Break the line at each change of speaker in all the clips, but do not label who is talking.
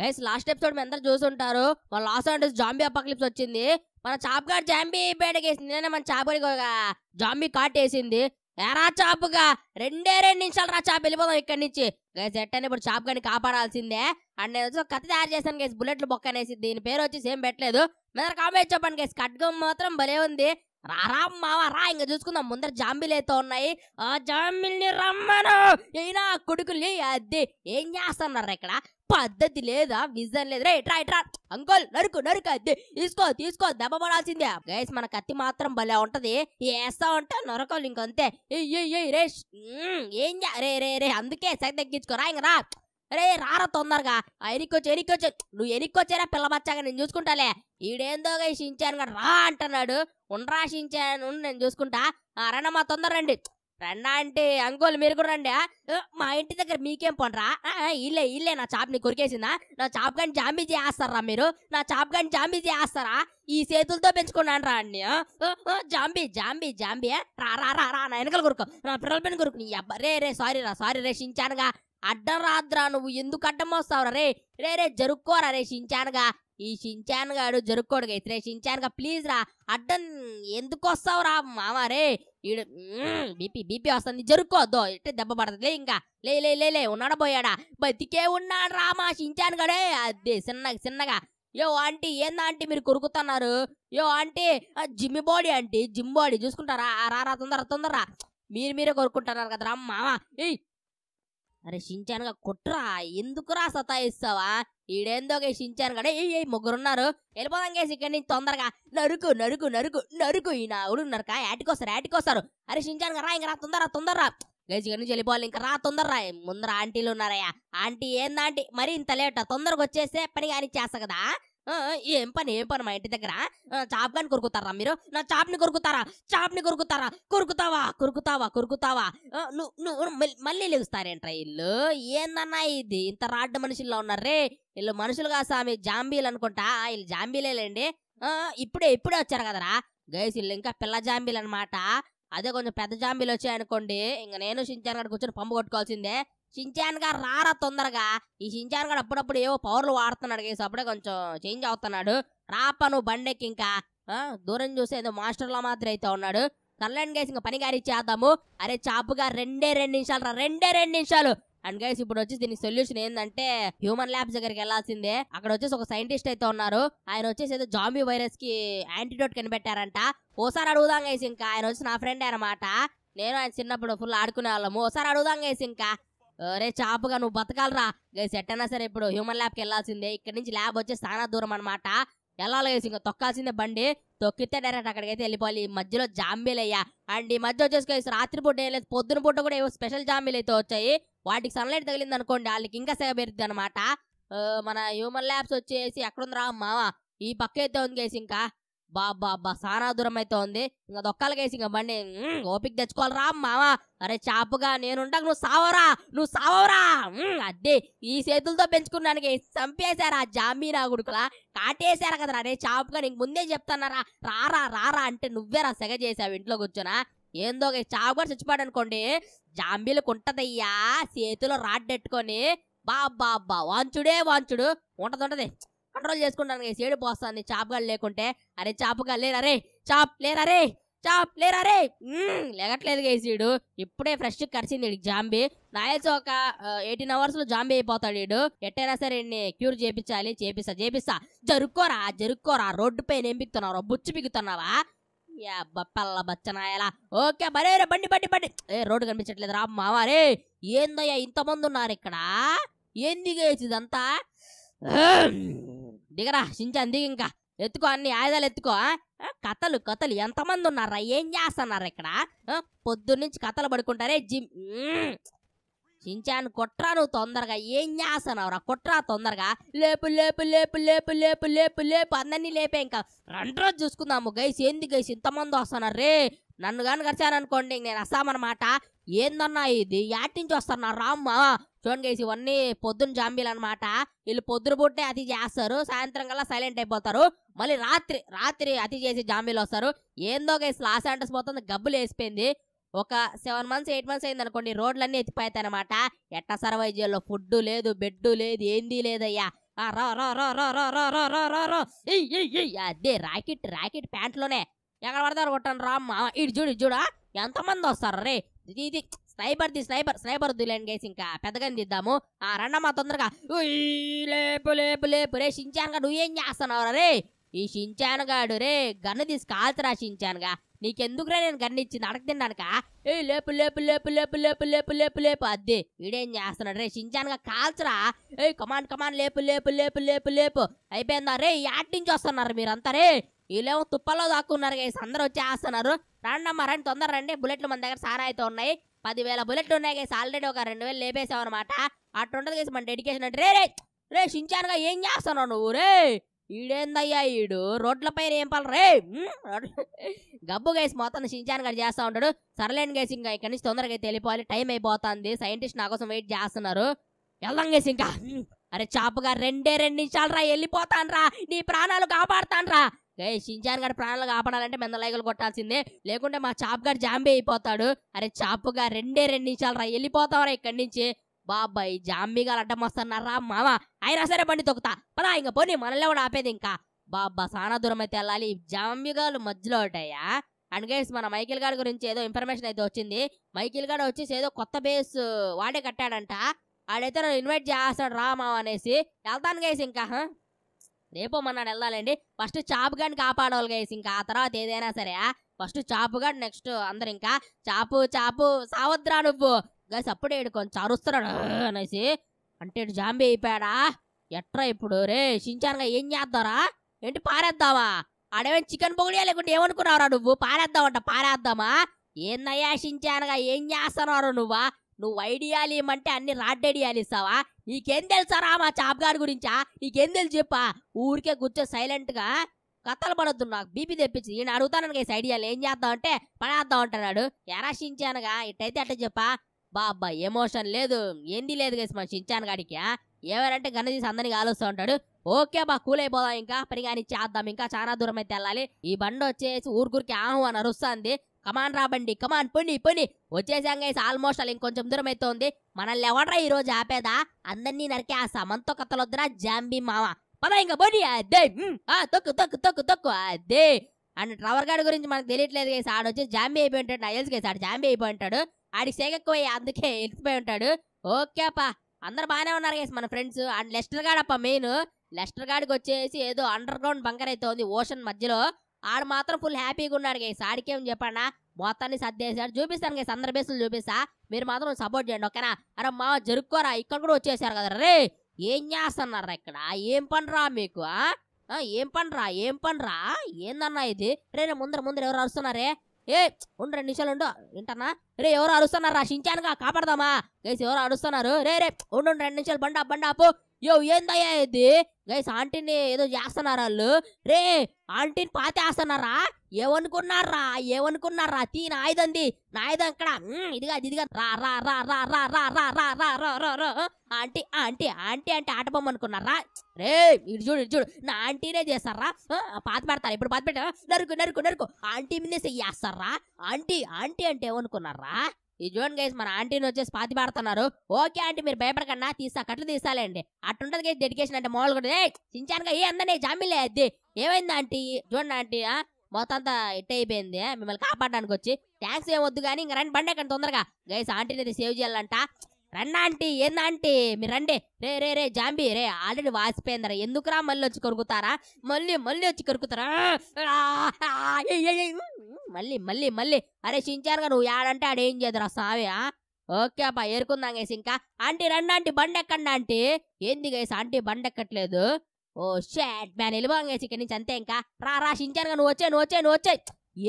guys last episode మీ అందరు చూసుంటారు మన లాస్ అంటే జాంబీ అపాక్లిప్స్ వచ్చింది మన చాపుగా జాంబీ బయటకేసింది నేనే మన ఒక జాంబీ కాటేసింది ఎరా చాపుగా రెండే రెండు నిమిషాలు రా చాపు వెళ్ళిపోదాం ఇక్కడ నుంచి గైస్ ఎట్టని ఇప్పుడు చాప్ కానీ కాపాడాల్సిందే అండ్ నేను వచ్చి కథ తయారు చేశాను గైస్ బుల్లెట్లు బొక్క అనేసి దీని పేరు వచ్చి ఏం పెట్టలేదు మీద కామెంట్ చెప్పండి గైస్ ఖడ్గం మాత్రం భలే ఉంది రా మావా రా ఇంకా చూసుకుందాం ముందర జాంబీలు అయితే ఉన్నాయి ఆ జాంబీల్ని రమ్మను అయినా కొడుకుల్ని అద్దె ఏం చేస్తున్నారు ఇక్కడ పద్ధతి లేదా విజన్ లేదా ఇట్రా ఇట్రా అంకుల్ నరుకు నరుకు అద్దె తీసుకో తీసుకో పడాల్సిందే గైస్ మన కత్తి మాత్రం భలే ఉంటది వేస్తా ఉంటా నరకలు ఇంకంతే రే ఏం రే రే రే అందుకే సెగ తగ్గించుకోరా ఇంక రా రే రారా తొందరగా ఎనికొచ్చి ఎనిక్కొచ్చు నువ్వు ఎనిక్కొచ్చారా పిల్లబచ్చాగా నేను చూసుకుంటాలే ఈడేందో షించాను రా అంటున్నాడు ఉండరా షించాను నేను చూసుకుంటా రండి మా తొందర రండి రండా అంటే అంకోలు మీరు కూడా రండి మా ఇంటి దగ్గర మీకేం పోనరా ఇల్లే ఇల్లే నా చాప్ని కొరికేసిందా నా చాప్ కాని జాంబీ చేస్తారా మీరు నా చాప్ కాని జాంబీ చేస్తారా ఈ చేతులతో పెంచుకున్నాను రా అండి జాంబీ జాంబీ జాంబీ రా రా రా రా నా వెనకలు కొరకు నా పిల్లల పైన కొరకు నీ అబ్బా రే రే సారీ రా సారీ రే షించానుగా అడ్డం రాద్రా నువ్వు ఎందుకు అడ్డం వస్తావురా రే రే రే జరుక్కోరా రే షించానుగా ఈ షించాన్ గాడు జరుక్కోడు ఇతరే షించాన్ గా ప్లీజ్ రా అడ్డం ఎందుకు వస్తావు రా మామారే ఈడు బీపీ బీపీ వస్తుంది జరుక్కోద్దు ఇట్టే దెబ్బ పడతలే ఇంకా లే లే లే లే ఉన్నాడా పోయాడా బతికే ఉన్నాడు రా మా షించాన్ గడే అదే చిన్నగా చిన్నగా యో ఆంటీ ఏందా ఆంటీ మీరు కొరుకుతున్నారు yo aunty gym body aunty gym body చూసుకుంటారా రా రా తొందర తొందర మీరు మీరే కొరుకుంటున్నారు కదరా మావా ఏయ్ అరే షించానుగా కుట్రా ఎందుకురా సతాయిస్తావా ఈడేందో షించాను కదా ఏ ముగ్గురున్నారు వెళ్ళిపోదాం కేసి ఇక్కడి నుంచి తొందరగా నరుకు నరుకు నరుకు నరుకు ఈ నాగుడు నరక యాటికొస్తారు యాటికొస్తారు అరే షించాను రా ఇంకా రా తొందరరా తొందరరా లేచి ఇక్కడి నుంచి వెళ్ళిపోవాలి ఇంకా రా తొందరరా ముందర ఆంటీలు ఉన్నారయ్యా ఆంటీ ఏందాంటీ మరి ఇంత లేట తొందరగా వచ్చేస్తే పని కానీ చేస్తా కదా ఏం పని ఏం పని మా ఇంటి దగ్గర చాప్ కానీ కొరుకుతారా మీరు నా చాప్ని కొరుకుతారా చాప్ని కొరుకుతారా కొరుకుతావా కొరుకుతావా కొరుకుతావా నువ్వు మళ్ళీ లేగుస్తారేంట్రా ఇల్లు ఏందన్నా ఇది ఇంత రాడ్డ మనుషుల్లో ఉన్నారే వీళ్ళు మనుషులు కాదు స్వామి జాంబీలు అనుకుంటా వీళ్ళు జాంబీలేండి ఇప్పుడే ఇప్పుడే వచ్చారు కదరా గైస్ ఇల్లు ఇంకా పిల్ల జాంబీలు అనమాట అదే కొంచెం పెద్ద జాంబీలు వచ్చాయనుకోండి ఇంకా నేను షించాను కూర్చొని పంపు కొట్టుకోవాల్సిందే షించాన్ గారు రారా తొందరగా ఈ షించాన్ గారు అప్పుడప్పుడు ఏవో పవర్లు వాడుతున్నాడు కేసు అప్పుడే కొంచెం చేంజ్ అవుతున్నాడు రాప నువ్వు బండెక్కి ఇంకా దూరం చూసే ఏదో మాస్టర్లా మాత్రం అయితే ఉన్నాడు సర్లేండి గైస్ ఇంకా పని గారి చేద్దాము అరే చాపుగా రెండే రెండు నిమిషాలు రా రెండే రెండు నిమిషాలు అండ్ గైస్ ఇప్పుడు వచ్చి దీని సొల్యూషన్ ఏంటంటే హ్యూమన్ ల్యాబ్స్ దగ్గరికి వెళ్లాల్సిందే అక్కడ వచ్చేసి ఒక సైంటిస్ట్ అయితే ఉన్నారు ఆయన వచ్చేసి ఏదో జాంబీ వైరస్ కి యాంటీడోట్ కనిపెట్టారంట ఓసారి అడుగుదాం గైస్ ఇంకా ఆయన వచ్చి నా ఫ్రెండ్ అనమాట నేను ఆయన చిన్నప్పుడు ఫుల్ ఆడుకునే వాళ్ళము ఓసారి అడుగుదాం గైస్ ఇంకా అరే చాపుగా నువ్వు బతకాలరా గైస్ ఎట్టైనా సరే ఇప్పుడు హ్యూమన్ ల్యాబ్కి వెళ్ళాల్సిందే ఇక్కడ నుంచి ల్యాబ్ వచ్చి చాలా దూరం అనమాట వెళ్ళాలి గైస్ ఇంకా తొక్కాల్సిందే బండి తొక్కితే డైరెక్ట్ అక్కడికైతే వెళ్ళిపోవాలి ఈ మధ్యలో జాంబీలయ్యా అండ్ ఈ మధ్య వచ్చేసి గైస్ రాత్రిపూట ఏం లేదు పొద్దున పూట కూడా ఏవో స్పెషల్ జాంబీలు అయితే వచ్చాయి వాటికి సన్లైట్ తగిలింది అనుకోండి వాళ్ళకి ఇంకా సేవ పెరుద్ది అనమాట మన హ్యూమన్ ల్యాబ్స్ వచ్చేసి ఎక్కడుంది రా మావా ఈ పక్క అయితే ఉంది గైస్ ఇంకా బాబా అబ్బా సానా దూరం అయితే ఉంది ఇంకా దొక్కలకేసి ఇంకా బండి ఓపిక తెచ్చుకోవాలరా మామా అరే చాపుగా నేనుంటాక నువ్వు సావరా నువ్వు సావరా అదే ఈ చేతులతో పెంచుకున్నానికి చంపేశారా జామీ నా కొడుకులా కాటేశారా కదరా అరే చాపుగా నీకు ముందే చెప్తానరా రారా రారా అంటే నువ్వేరా సెగ చేసావు ఇంట్లో కూర్చోనా ఏందో చాపుగా చచ్చిపోయాడు అనుకోండి జాంబీలకు ఉంటదయ్యా చేతిలో రాడ్డెట్టుకొని బాబ్బా అబ్బా వాంచుడే వాంచుడు ఉంటది ఉంటది కంట్రోల్ చేసుకుంటాను సేడు పోస్తాను చాపగాళ్ళు లేకుంటే అరే చాపగా లేరు చాప్ లేరరే చాప్ లేరా రే లేగట్లేదు గేసీడు ఇప్పుడే ఫ్రెష్ కరిచింది వీడికి జాంబీ నాయల్స్ ఒక ఎయిటీన్ అవర్స్ లో జాంబీ అయిపోతాడు వీడు ఎట్టైనా సరే క్యూర్ చేపించాలి చేపిస్తా చేపిస్తా జరుక్కోరా జరుక్కోరా రోడ్డు పైన ఏం పిక్కుతున్నావు బుచ్చు పిక్కుతున్నావా పల్ల బచ్చనాయలా ఓకే బరే రే బండి బండి బండి ఏ రోడ్డు కనిపించట్లేదు రా మావా రే ఏందయ్యా ఇంతమంది ఉన్నారు ఇక్కడ ఏంది గేసిదంతా దిగరా సించాన్ దిగి ఇంకా ఎత్తుకో అన్ని ఆయుధాలు ఎత్తుకో కథలు కథలు ఎంతమంది ఉన్నారా ఏం చేస్తున్నారు ఇక్కడ పొద్దున్నుంచి కథలు పడుకుంటారే జిమ్ చించాను కొట్రా నువ్వు తొందరగా ఏం చేస్తున్నావురా కొట్రా తొందరగా లేపు లేపు లేపు లేపు లేపు లేపు లేపు అందరినీ లేపే ఇంకా రెండు రోజు చూసుకుందాము గైస్ ఏంది గైస్ ఇంతమంది వస్తున్నారు రే నన్ను కానీ గడిచాను అనుకోండి నేను వస్తామన్నమాట ఏందన్నా ఇది యాటించి వస్తారు రామ్మ చూడండి గైస్ ఇవన్నీ పొద్దున జాంబీలు అనమాట వీళ్ళు పొద్దున పుట్టే అతి చేస్తారు సాయంత్రం కల్లా సైలెంట్ అయిపోతారు మళ్ళీ రాత్రి రాత్రి అతి చేసి జాంబీలు వస్తారు ఏందో గైస్ లాస్ అంటర్స్ పోతుంది గబ్బులు వేసిపోయింది ఒక సెవెన్ మంత్స్ ఎయిట్ మంత్స్ అయింది అనుకోండి రోడ్లన్నీ ఎత్తిపోతాయి అనమాట ఎట్ట సర్వైవ్ చేయాలో ఫుడ్ లేదు బెడ్ లేదు ఏంది లేదయ్యా అదే రాకెట్ రాకెట్ ప్యాంట్లోనే ఎక్కడ పడతారు కొట్టండి రామ్మ ఇటు చూడు ఇటు చూడా ఎంతమంది వస్తారు రే ఇది ఇది స్నైపర్ ది స్నైపర్ స్నైపర్ వద్దులేండి గేసి ఇంకా పెద్దగా దిద్దాము ఆ రండమ్మా తొందరగా లేపు లేపు లేపు రే షించానుగా నువ్వేం చేస్తున్నావు రే ఈ షించాను గాడు రే గన్ను తీసి కాల్చరా షించానుగా నీకెందుకురా నేను గన్ను ఇచ్చింది అడగ తిన్నానుక ఏ లేపు లేపు లేపు లేపు లేపు లేపు లేపు లేపు అద్దే వీడేం చేస్తున్నాడు రే షించానుగా కాల్చరా ఏ కమాండ్ కమాండ్ లేపు లేపు లేపు లేపు లేపు అయిపోయిందా రే యాడ్ నుంచి వస్తున్నారు మీరంతా రే వీళ్ళేమో తుప్పలో దాక్కున్నారు గైస్ అందరూ వచ్చేస్తున్నారు రండమ్మ రండి తొందర రండి బుల్లెట్లు మన దగ్గర సారా అయితే ఉన్నాయి పదివేల బుల్లెట్లు ఉన్నాయి గైస్ ఆల్రెడీ ఒక రెండు వేలు లేపేసావు అనమాట అట్టుండదు గైస్ మన డెడికేషన్ అంటే రే రే రే ఏం చేస్తున్నావు నువ్వు రే ఈడేందయ్యా ఈడు రోడ్ల పైన ఏం పాలి రే గబ్బు గైస్ మొత్తం షించాన్ గారు చేస్తూ ఉంటాడు సర్లేండి గైస్ ఇంకా ఇక్కడి నుంచి తొందరగా తెలిపోవాలి టైం అయిపోతుంది సైంటిస్ట్ నా కోసం వెయిట్ చేస్తున్నారు వెళ్దాం గైస్ ఇంకా అరే చాపుగా రెండే రెండు నిమిషాలు రా వెళ్ళిపోతాను రా నీ ప్రాణాలు కాపాడుతాను రా రే షించార్ గడి ప్రాణాలు కాపాడాలంటే మెందలాయకులు కొట్టాల్సిందే లేకుంటే మా చాప్ గారు జాంబీ అయిపోతాడు అరే చాపుగా రెండే రెండు నిమిషాలు రా వెళ్ళిపోతావరా ఇక్కడి నుంచి బాబాయ్ గారు అడ్డం వస్తున్నారా మామా అయినా సరే బండి తొక్కుతా పదా ఇంకా పోనీ మనల్ని కూడా ఆపేది ఇంకా బాబా సానా దూరం అయితే వెళ్ళాలి జాంబీగాలు మధ్యలో ఉంటాయా అండ్ గైస్ మన మైకిల్ గారి గురించి ఏదో ఇన్ఫర్మేషన్ అయితే వచ్చింది మైకిల్ గారు వచ్చేసి ఏదో కొత్త బేస్ వాడే కట్టాడంట ఆడైతే నన్ను ఇన్వైట్ చేస్తాడు రా అనేసి వెళ్తాను గైస్ ఇంకా రేపో మన్నాడు వెళ్ళాలండి ఫస్ట్ చాప్ గడిని గైస్ ఇంకా ఆ తర్వాత ఏదైనా సరే ఫస్ట్ చాపు నెక్స్ట్ అందరు ఇంకా చాపు చాపు సావద్రా నువ్వు గైస్ అప్పుడే కొంచెం అరుస్తున్నాడు అనేసి అంటే జాంబీ అయిపోయాడా ఎట్రా ఇప్పుడు రే షించాన్గా ఏం చేద్దారా ఏంటి పారేద్దామా ఆడేమే చికెన్ పొగిడియా లేకుంటే ఏమనుకున్నావురా నువ్వు పారేద్దామంట పారేద్దామా ఏందయ్యా షించాన్గా ఏం చేస్తున్నారు నువ్వా నువ్వు ఐడియాలు అంటే అన్ని రాడ్డడియాలు ఇస్తావా నీకేం తెలుసారా మా చాప్గాడి గురించా నీకేం తెలుసు చెప్పా ఊరికే కూర్చో సైలెంట్గా కథలు పడొద్దు నాకు బీపీ తెప్పించి ఈయన అడుగుతాను గైస్ ఐడియాలు ఏం చేద్దాం అంటే పడేద్దాం అంటున్నాడు ఎరా షించానుగా ఇట్టయితే అట్ట చెప్పా బాబా ఎమోషన్ లేదు ఏంది లేదు కదా మన షించాను కాడికి ఎవరంటే గన్న తీసి అందరికి ఆలోస్తూ ఉంటాడు ఓకే బా కూల్ అయిపోదాం ఇంకా పని కానీ చేద్దాం ఇంకా చాలా దూరం అయితే వెళ్ళాలి ఈ బండి వచ్చేసి ఊరుకూరికి ఆహు అని అరుస్తుంది కమాన్ రాబండి కమాన్ పొని పొని వచ్చేసాం గైస్ ఆల్మోస్ట్ అలా ఇంకొంచెం దూరం అవుతోంది మనల్ని ఎవడరా ఈరోజు ఆపేదా అందరినీ నరికే ఆ సమంతో కథలొద్దురా జాంబీ మామ పద ఇంకా పోనీ అదే తొక్కు తొక్కు తొక్కు తొక్కు అదే అండ్ ట్రవర్ గార్డ్ గురించి మనకు తెలియట్లేదు గైస్ ఆడు వచ్చి జాంబీ అయిపోయి ఉంటాడు నా తెలుసు గైస్ ఆడు జాంబీ అయిపోయి ఉంటాడు ఆడికి సేగెక్కుపోయి అందుకే ఎలిసిపోయి ఉంటాడు ఓకే పా అందరు బాగానే ఉన్నారు గైస్ మన ఫ్రెండ్స్ అండ్ లెస్టర్ గార్డ్ అప్ప మెయిన్ లెస్టర్ గార్డ్కి వచ్చేసి ఏదో అండర్ గ్రౌండ్ బంకర్ అయితే ఉంది ఓషన్ మధ్యలో ఆడు మాత్రం ఫుల్ హ్యాపీగా ఉన్నాడు గైస్ ఆడికేం చెప్పాడా మొత్తాన్ని సర్దేశాడు చూపిస్తాను గైస్ అందరి బేసులు చూపిస్తా మీరు మాత్రం సపోర్ట్ చేయండి ఓకేనా అరే మా జరుక్కోరా ఇక్కడ కూడా వచ్చేసారు కదా రే ఏం చేస్తున్నారా ఇక్కడ ఏం పనిరా మీకు ఏం పనిరా ఏం పనిరా ఏందన్నా ఇది రే ముందర ముందర ఎవరు అరుస్తున్నారే ఏ ఉండు రెండు నిమిషాలు ఉండు వింటనా రే ఎవరు అరుస్తున్నారా షించానుగా కాపాడదామా గైస్ ఎవరు అరుస్తున్నారు రే రే ఉండు రెండు నిమిషాలు బండా బండాపు యో ఏందయ్యా ఇది గైస్ ఆంటీని ఏదో చేస్తున్నారు వాళ్ళు రే ఆంటీని పాతేస్తున్నారా ఏమనుకున్నారా ఏమనుకున్నారా తీ నాయదంది నాయదం ఇక్కడ ఇదిగా ఇదిగా రా రా రా రా రా రా రా రా రా రా రా రా ఆంటీ ఆంటీ ఆంటీ అంటే ఆట బొమ్మ అనుకున్నారా రే ఇటు చూడు ఇటు చూడు నా ఆంటీనే చేస్తారా పాత పెడతారా ఇప్పుడు పాత పెట్టా నరుకు నరుకు నరుకు ఆంటీ మీద చేస్తారా ఆంటీ ఆంటీ అంటే ఏమనుకున్నారా ఈ జోన్ గైస్ మన ఆంటీని వచ్చేసి పాతి పాడుతున్నారు ఓకే ఆంటీ మీరు భయపడకన్నా తీసా కట్లు తీసాలండి అట్టుంటది గైస్ డెడికేషన్ అంటే మామూలు కూడా చించానుగా ఏ అందనే జామీలే అది ఏమైంది ఆంటీ చూడండి ఆంటీ మొత్తం అంతా ఎట్ అయిపోయింది మిమ్మల్ని కాపాడడానికి వచ్చి థ్యాంక్స్ ఏమొద్దు కానీ ఇంకా రండి బండి ఎక్కడ తొందరగా గైస్ ఆంటీని అయితే సేవ్ చేయాలంట రన్నా ఆంటీ ఏందా ఆంటీ మీరు రండి రే రే రే జాంబీ రే ఆల్రెడీ వాసిపోయిందరా ఎందుకురా మళ్ళీ వచ్చి కొరుకుతారా మళ్ళీ మళ్ళీ వచ్చి కొరుకుతారా మళ్ళీ మళ్ళీ మళ్ళీ అరే గారు నువ్వు ఆడ ఏం చేద్దురా సావి ఓకే అబ్బా ఏరుకుందాం గేసి ఇంకా ఆంటీ రండి ఆంటీ బండి ఎక్కండి ఆంటీ ఏంది గేసి ఆంటీ బండి ఎక్కట్లేదు ఓ షాట్ మ్యాన్ వెళ్ళిపోం ఇక్కడి నుంచి అంతే ఇంకా రా రా గారు నువ్వు వచ్చాయి నువ్వు వచ్చే నువ్వు వచ్చాయి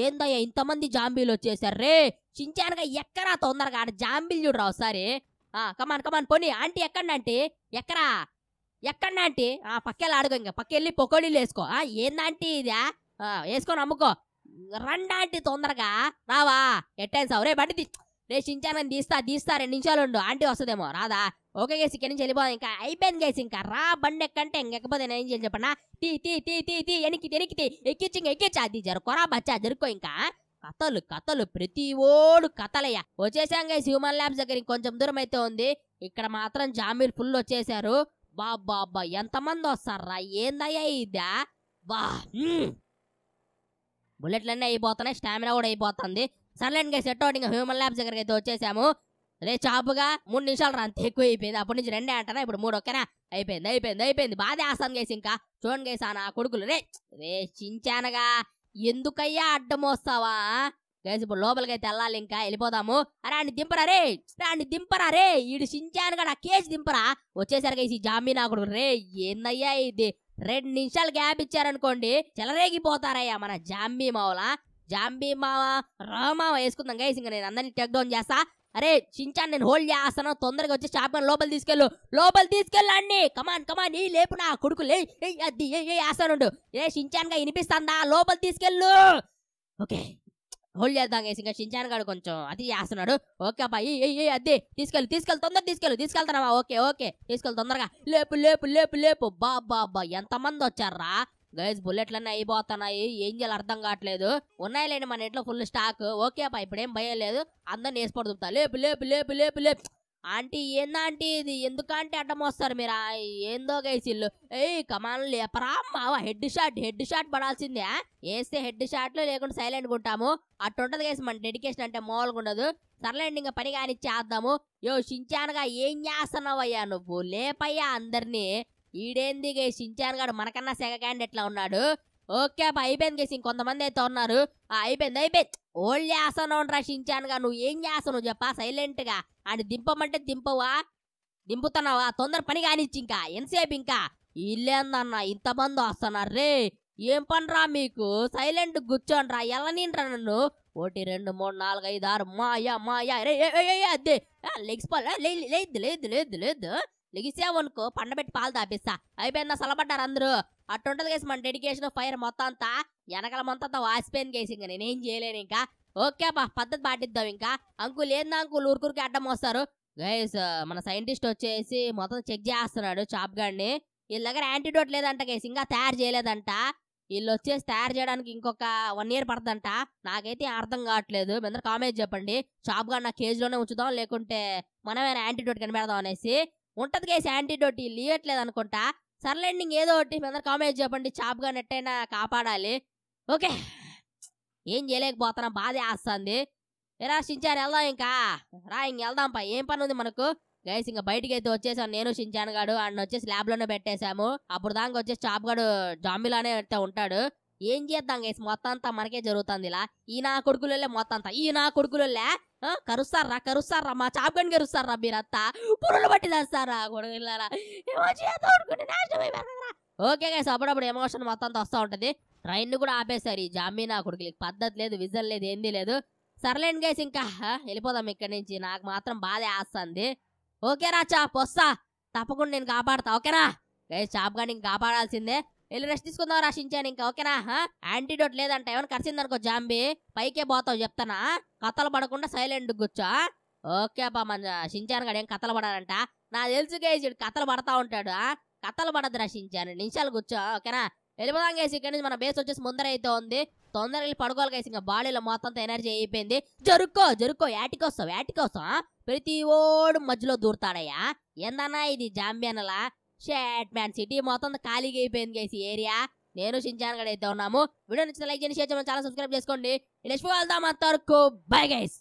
ఏందయ్యా ఇంతమంది జాంబీలు వచ్చేసారు రే సించానుగా ఎక్కరా తొందరగా ఆడ జాంబీలు చూడరా ఒకసారి కమాన్ కమాన్ పోనీ ఆంటీ ఎక్కడంటే ఎక్కడా ఎక్కడ ఆంటీ ఆ పక్కెళ్ళి ఆడుకో ఇంకా పక్కెళ్ళి పొకోడీలు వేసుకో ఏందంటే ఇదా వేసుకొని అమ్ముకో రండాంటి తొందరగా రావా ఎట్టైంది సావు రే బండిది రే చించానని తీస్తా తీస్తా రెండు నిమిషాలు ఉండు ఆంటీ వస్తుందేమో రాదా ఓకే గేసి ఇక్కడి నుంచి వెళ్ళిపోదు ఇంకా అయిపోయింది గేసి ఇంకా రా బండి ఎక్కంటే ఇంకెక్కపోతే నేను ఏం చేయాలి చెప్పనా తీ తీ తీ తీ తీ ఎనికి తెనికి తీ ఎక్కిచ్చి ఇంకా ఎక్కిచ్చా అది జరుకోరా బచ్చా జరుకో ఇంకా కథలు కథలు ప్రతి ఓడు కథలయ్యా వచ్చేసాంగా హ్యూమన్ ల్యాబ్స్ దగ్గర కొంచెం దూరం అయితే ఉంది ఇక్కడ మాత్రం జామీలు ఫుల్ వచ్చేసారు బాబ్బా అబ్బా ఎంతమంది వస్తారా ఏందయ్యా ఇదా బా బుల్లెట్లన్నీ అయిపోతున్నాయి స్టామినా కూడా అయిపోతుంది సర్లెండ్ గా సెట్ అవుట్ ఇంకా హ్యూమన్ ల్యాబ్స్ దగ్గరికి అయితే వచ్చేసాము రే చాపుగా మూడు నిమిషాలు రా అంత ఎక్కువ అయిపోయింది అప్పటి నుంచి రెండే అంటారా ఇప్పుడు మూడు ఒకేనా అయిపోయింది అయిపోయింది అయిపోయింది బాధే ఆస్తాను గేసి ఇంకా చూడండి గేసా నా కొడుకులు రే రే చించానగా ఎందుకయ్యా అడ్డమోస్తావా గైస్ ఇప్పుడు లోపలికైతే వెళ్ళాలి ఇంకా వెళ్ళిపోదాము అరే అండి దింపరా రే అండి దింపరా రే ఈడు సించాను కదా కేసు దింపరా వచ్చేసరికి ఈ జామీన్ రే ఏందయ్యా ఇది రెండు నిమిషాలు గ్యాప్ ఇచ్చారనుకోండి చెలరేగిపోతారయ్యా మన జాంబీ మావలా జాంబీ మావ రామావ వేసుకుందాం గైస్ ఇంకా నేను అందరినీ టెక్ డౌన్ చేస్తా అరే చించాన్ నేను హోల్డ్ చేస్తాను తొందరగా వచ్చి మీద లోపల తీసుకెళ్ళు లోపల తీసుకెళ్ళండి కమాన్ కమాన్ ఈ లేపు నా కొడుకు లే అది వేస్తానుండు ఏ గా వినిపిస్తాందా లోపల తీసుకెళ్ళు ఓకే హోల్డ్ చేద్దాం వేసి ఇంకా షించాన్ గాడు కొంచెం అది చేస్తున్నాడు ఓకే అబ్బా ఏ ఏ అద్ది తీసుకెళ్ళి తీసుకెళ్ళి తొందర తీసుకెళ్ళు తీసుకెళ్తానమ్మా ఓకే ఓకే తీసుకెళ్ళి తొందరగా లేపు లేపు లేపు లేపు బాబా బాబా ఎంతమంది వచ్చారా గైజ్ బుల్లెట్లన్నీ అయిపోతున్నాయి ఏం చేయాలి అర్థం కావట్లేదు ఉన్నాయి లేని మన ఇంట్లో ఫుల్ స్టాక్ ఓకే పా ఇప్పుడేం భయం లేదు అందరిని వేసి దుబ్బుతా లేపు లేపు లేపు లేపు లేపు ఆంటీ ఏందా ఆంటీ ఇది ఎందుకంటే అడ్డం వస్తారు మీరు ఏందో గైస్ ఇల్లు ఏయ్ కమాన్ లేపరా మావ హెడ్ షాట్ హెడ్ షాట్ పడాల్సిందే వేస్తే హెడ్ షాట్లు లేకుండా సైలెంట్ ఉంటాము అట్టుంటది గైస్ మన డెడికేషన్ అంటే మామూలుగా ఉండదు సర్లేండి ఇంకా పని కానిచ్చేద్దాము యో షించానుగా ఏం చేస్తున్నావయ్యా నువ్వు లేపయ్యా అందరినీ ఈడేంది గేసి గాడు మనకన్నా సెగ లా ఉన్నాడు ఓకే అబ్బా అయిపోయింది గేసి ఇంకొంతమంది అయితే ఉన్నారు అయిపోయింది అయిపోయింది ఓళ్ళు చేస్తానవునరా షించాన్గా నువ్వు ఏం చేస్తావు చెప్పా సైలెంట్గా అని దింపమంటే దింపవా దింపుతున్నావా తొందర పని కానిచ్చి ఇంకా ఎంతసేపు ఇంకా ఇల్లేందన్న ఇంతమంది వస్తున్నారు రే ఏం పనిరా మీకు సైలెంట్ ఎలా నిండ్రా నన్ను ఒకటి రెండు మూడు నాలుగు ఐదు ఆరు మాయా మాయా రే అదే లెగ్స్ పాలు లేదు లేదు లేదు లేదు లేదు లెగిసావనుకో పండబెట్టి పాలు తాపిస్తా అయిపోయిందా సలబడ్డారు అందరూ అట్టుంటది కేసు మన డెడికేషన్ ఫైర్ మొత్తం అంతా వెనకల మొత్తం వాసిపోయింది కేసు ఇంకా నేనేం చేయలేను ఇంకా ఓకే బా పద్ధతి పాటిద్దాం ఇంకా అంకుల్ ఏందా అంకుల్ ఊరుకురికి అడ్డం వస్తారు గైస్ మన సైంటిస్ట్ వచ్చేసి మొత్తం చెక్ చేస్తున్నాడు చాప్ గాడిని వీళ్ళ దగ్గర యాంటీడోట్ లేదంట గైస్ ఇంకా తయారు చేయలేదంట వీళ్ళు వచ్చేసి తయారు చేయడానికి ఇంకొక వన్ ఇయర్ పడదంట నాకైతే అర్థం కావట్లేదు మీ అందరు కామెంట్ చెప్పండి షాప్ గా నా కేజీలోనే ఉంచుదాం లేకుంటే మనమే యాంటీడోట్ కనిపెడదాం అనేసి ఉంటుంది గైస్ యాంటీడోట్ ఇవ్వట్లేదు అనుకుంటా సర్లెండింగ్ ఏదో ఒకటి మీ అందరు కామెంట్ చెప్పండి చాప్గా నెట్టైనా కాపాడాలి ఓకే ఏం చేయలేకపోతున్నా బాధే వేస్తుంది నిరాశించారు వెళ్దాం ఇంకా రా ఇంక వెళ్దాం పా ఏం పని ఉంది మనకు గైస్ ఇంకా బయటికి అయితే వచ్చేసాను నేను చించాను గాడు ఆయన వచ్చేసి ల్యాబ్లోనే పెట్టేశాము అప్పుడు దాకా వచ్చేసి చాప్ గాడు జాంబిలోనే అయితే ఉంటాడు ఏం చేద్దాం గైస్ మొత్తం అంతా మనకే జరుగుతుంది ఇలా ఈ నా కొడుకులలో మొత్తం అంతా ఈ నా కొడుకులలో కరుస్తారా కరుస్తారా మా చాపగండి కరుస్తారా మీరంతా పురులు పట్టి తెస్తారా ఓకే గైస్ అప్పుడప్పుడు ఎమోషన్ మొత్తం అంతా వస్తూ ఉంటుంది ట్రైన్ కూడా ఆపేశారు ఈ జామీనా కొడుకులకి పద్ధతి లేదు విజన్ లేదు ఏంది లేదు సర్లేండి గైస్ ఇంకా వెళ్ళిపోదాం ఇక్కడి నుంచి నాకు మాత్రం బాధే ఆస్తుంది ఓకేరా చాప్ వస్తా తప్పకుండా నేను కాపాడతా ఓకేనా గైస్ చాప్ గాని కాపాడాల్సిందే వెళ్ళి రెస్ట్ తీసుకుందాం రాశించాను ఇంకా ఓకేనా యాంటీడోట్ లేదంట ఏమైనా కరిసిందనుకో జాంబీ పైకే పోతావు చెప్తానా కథలు పడకుండా సైలెంట్ కూర్చో ఓకే బా మన శించాను గడు ఏం కథలు పడారంట నా తెలుసు గేసి కథలు పడతా ఉంటాడు కథలు పడద్దు రశించాను నిమిషాలు కూర్చో ఓకేనా వెళ్ళిపోదాం గేసి ఇక్కడ నుంచి మన బేస్ వచ్చేసి ముందర అయితే ఉంది తొందరగా వెళ్ళి పడుకోవాలి గేసి ఇంకా బాడీలో మొత్తం ఎనర్జీ అయిపోయింది జరుక్కో జరుక్కో యాటికొస్తావు యాటికొస్తావు ప్రతి ఓడు మధ్యలో దూరుతాడయ్యా ఏందన్నా ఇది జాంబియానలా షాట్ మ్యాన్ సిటీ మొత్తం ఖాళీగా అయిపోయింది గైస్ ఏరియా నేను షించాన్ గడ అయితే ఉన్నాము వీడియో నచ్చితే లైక్ చేయండి షేర్ చాలా సబ్స్క్రైబ్ చేసుకోండి నెక్స్ట్ వెళ్దాం అంతవరకు బై గైస్